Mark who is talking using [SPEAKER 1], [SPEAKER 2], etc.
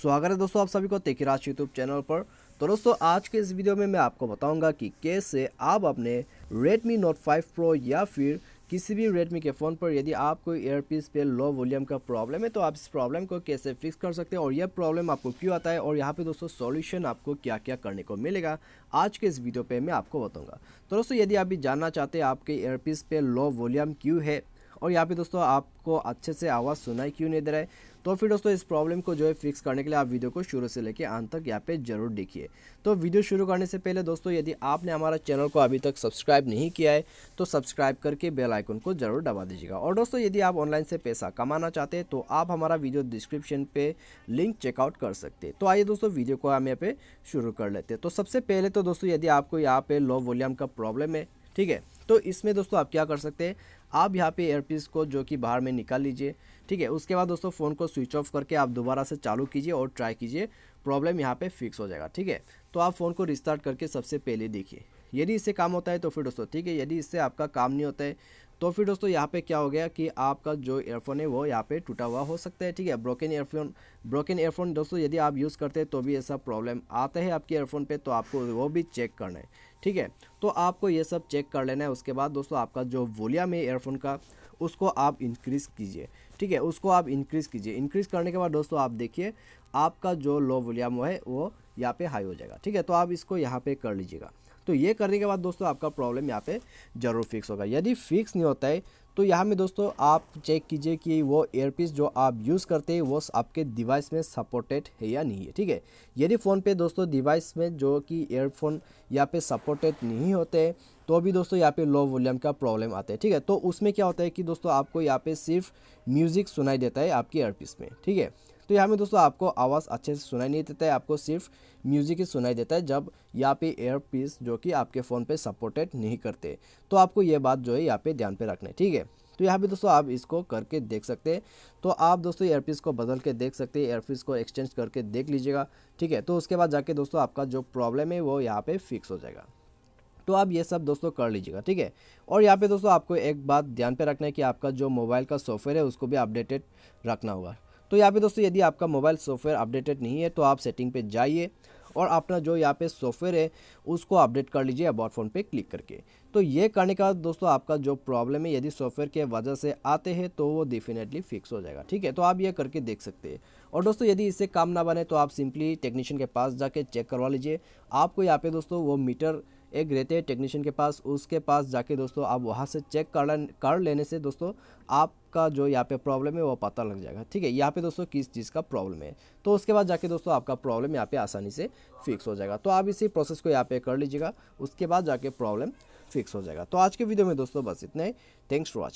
[SPEAKER 1] स्वागत है दोस्तों आप सभी को तेकी यूट्यूब चैनल पर तो दोस्तों आज के इस वीडियो में मैं आपको बताऊंगा कि कैसे आप अपने Redmi Note 5 Pro या फिर किसी भी Redmi के फ़ोन पर यदि आपको एयरपीस पे लो वॉल्यूम का प्रॉब्लम है तो आप इस प्रॉब्लम को कैसे फिक्स कर सकते हैं और यह प्रॉब्लम आपको क्यों आता है और यहाँ पे दोस्तों सॉल्यूशन आपको क्या क्या करने को मिलेगा आज के इस वीडियो पे मैं आपको बताऊंगा तो दोस्तों यदि आप भी जानना चाहते हैं आपके पीस पे लो वॉल्यूम क्यों है और यहाँ पे दोस्तों आपको अच्छे से आवाज़ सुनाई क्यों नहीं दे रहा है तो फिर दोस्तों इस प्रॉब्लम को जो है फिक्स करने के लिए आप वीडियो को शुरू से लेकर अंत तक यहाँ पे जरूर देखिए तो वीडियो शुरू करने से पहले दोस्तों यदि आपने हमारा चैनल को अभी तक सब्सक्राइब नहीं किया है तो सब्सक्राइब करके बेल आइकन को जरूर दबा दीजिएगा और दोस्तों यदि आप ऑनलाइन से पैसा कमाना चाहते हैं तो आप हमारा वीडियो डिस्क्रिप्शन पे लिंक चेकआउट कर सकते हैं तो आइए दोस्तों वीडियो को हम यहाँ पे शुरू कर लेते हैं तो सबसे पहले तो दोस्तों यदि आपको यहाँ पे लो वॉल्यूम का प्रॉब्लम है ठीक है तो इसमें दोस्तों आप क्या कर सकते हैं आप यहाँ पे एयरपीस को जो कि बाहर में निकाल लीजिए ठीक है उसके बाद दोस्तों फ़ोन को स्विच ऑफ करके आप दोबारा से चालू कीजिए और ट्राई कीजिए प्रॉब्लम यहाँ पे फिक्स हो जाएगा ठीक है तो आप फ़ोन को रिस्टार्ट करके सबसे पहले देखिए यदि इससे काम होता है तो फिर दोस्तों ठीक है यदि इससे आपका काम नहीं होता है तो फिर दोस्तों यहाँ पे क्या हो गया कि आपका जो एयरफोन है वो यहाँ पे टूटा हुआ हो सकता है ठीक है ब्रोकन एयरफोन ब्रोकन एयरफोन दोस्तों यदि आप यूज़ करते हैं तो भी ऐसा प्रॉब्लम आता है आपके एयरफोन पे तो आपको वो भी चेक करना है ठीक है तो आपको ये सब चेक कर लेना है उसके बाद दोस्तों आपका जो वॉल्यूम है एयरफोन का उसको आप इंक्रीज़ कीजिए ठीक है उसको आप इंक्रीज़ कीजिए इंक्रीज़ करने के बाद दोस्तों आप देखिए आपका जो लो वोलियम है वो यहाँ पे हाई हो जाएगा ठीक है तो आप इसको यहाँ पे कर लीजिएगा तो ये करने के बाद दोस्तों आपका प्रॉब्लम यहाँ पे जरूर फिक्स होगा यदि फिक्स नहीं होता है तो यहाँ में दोस्तों आप चेक कीजिए कि वो एयरपीस जो आप यूज़ करते हैं वो आपके डिवाइस में सपोर्टेड है या नहीं है ठीक है यदि फ़ोन पे दोस्तों डिवाइस में जो कि एयरफोन यहाँ पे सपोर्टेड नहीं होते हैं तो भी दोस्तों यहाँ पे लो वॉल्यूम का प्रॉब्लम आता है ठीक है तो उसमें क्या होता है कि दोस्तों आपको यहाँ पर सिर्फ म्यूज़िक सुनाई देता है आपकी एयरपीस में ठीक है तो यहाँ में दोस्तों आपको आवाज़ अच्छे से सुनाई नहीं देता है आपको सिर्फ म्यूज़िक ही सुनाई देता है जब यहाँ पे एयर पीस जो कि आपके फ़ोन पे सपोर्टेड नहीं करते तो आपको ये बात जो है यहाँ पे ध्यान पे रखना है ठीक है तो यहाँ पे दोस्तों आप इसको करके देख सकते हैं तो आप दोस्तों एयरपीस को बदल के देख सकते हैं पीस को एक्सचेंज करके देख लीजिएगा ठीक है तो उसके बाद जाके दोस्तों आपका जो प्रॉब्लम है वो यहाँ पर फिक्स हो जाएगा तो आप ये सब दोस्तों कर लीजिएगा ठीक है और यहाँ पे दोस्तों आपको एक बात ध्यान पे रखना है कि आपका जो मोबाइल का सॉफ्टवेयर है उसको भी अपडेटेड रखना होगा तो यहाँ पे दोस्तों यदि आपका मोबाइल सॉफ्टवेयर अपडेटेड नहीं है तो आप सेटिंग पे जाइए और अपना जो यहाँ पे सॉफ्टवेयर है उसको अपडेट कर लीजिए अबाउट फ़ोन पे क्लिक करके तो ये करने के बाद दोस्तों आपका जो प्रॉब्लम है यदि सॉफ्टवेयर के वजह से आते हैं तो वो डेफिनेटली फिक्स हो जाएगा ठीक है तो आप ये करके देख सकते हैं और दोस्तों यदि इससे काम ना बने तो आप सिंपली टेक्नीशियन के पास जाके चेक करवा लीजिए आपको यहाँ पे दोस्तों वो मीटर एक रहते हैं टेक्नीशियन के पास उसके पास जाके दोस्तों आप वहाँ से चेक कर कर लेने से दोस्तों आपका जो यहाँ पे प्रॉब्लम है वो पता लग जाएगा ठीक है यहाँ पे दोस्तों किस चीज़ का प्रॉब्लम है तो उसके बाद जाके दोस्तों आपका प्रॉब्लम यहाँ पे आसानी से फिक्स हो जाएगा तो आप इसी प्रोसेस को यहाँ पे कर लीजिएगा उसके बाद जाके प्रॉब्लम फिक्स हो जाएगा तो आज के वीडियो में दोस्तों बस इतना ही थैंक्स फॉर वॉचिंग